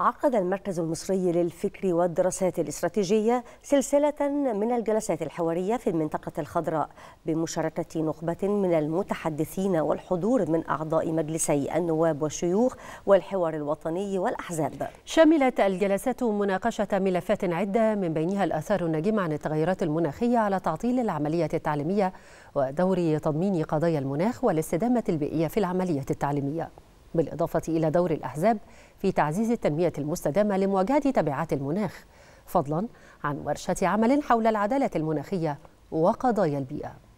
عقد المركز المصري للفكر والدراسات الاستراتيجية سلسلة من الجلسات الحوارية في المنطقة الخضراء بمشاركة نخبة من المتحدثين والحضور من أعضاء مجلسي النواب والشيوخ والحوار الوطني والأحزاب شملت الجلسات مناقشة ملفات عدة من بينها الآثار الناجمة عن التغيرات المناخية على تعطيل العملية التعليمية ودور تضمين قضايا المناخ والاستدامة البيئية في العملية التعليمية بالإضافة إلى دور الأحزاب في تعزيز التنمية المستدامة لمواجهة تبعات المناخ فضلا عن ورشة عمل حول العدالة المناخية وقضايا البيئة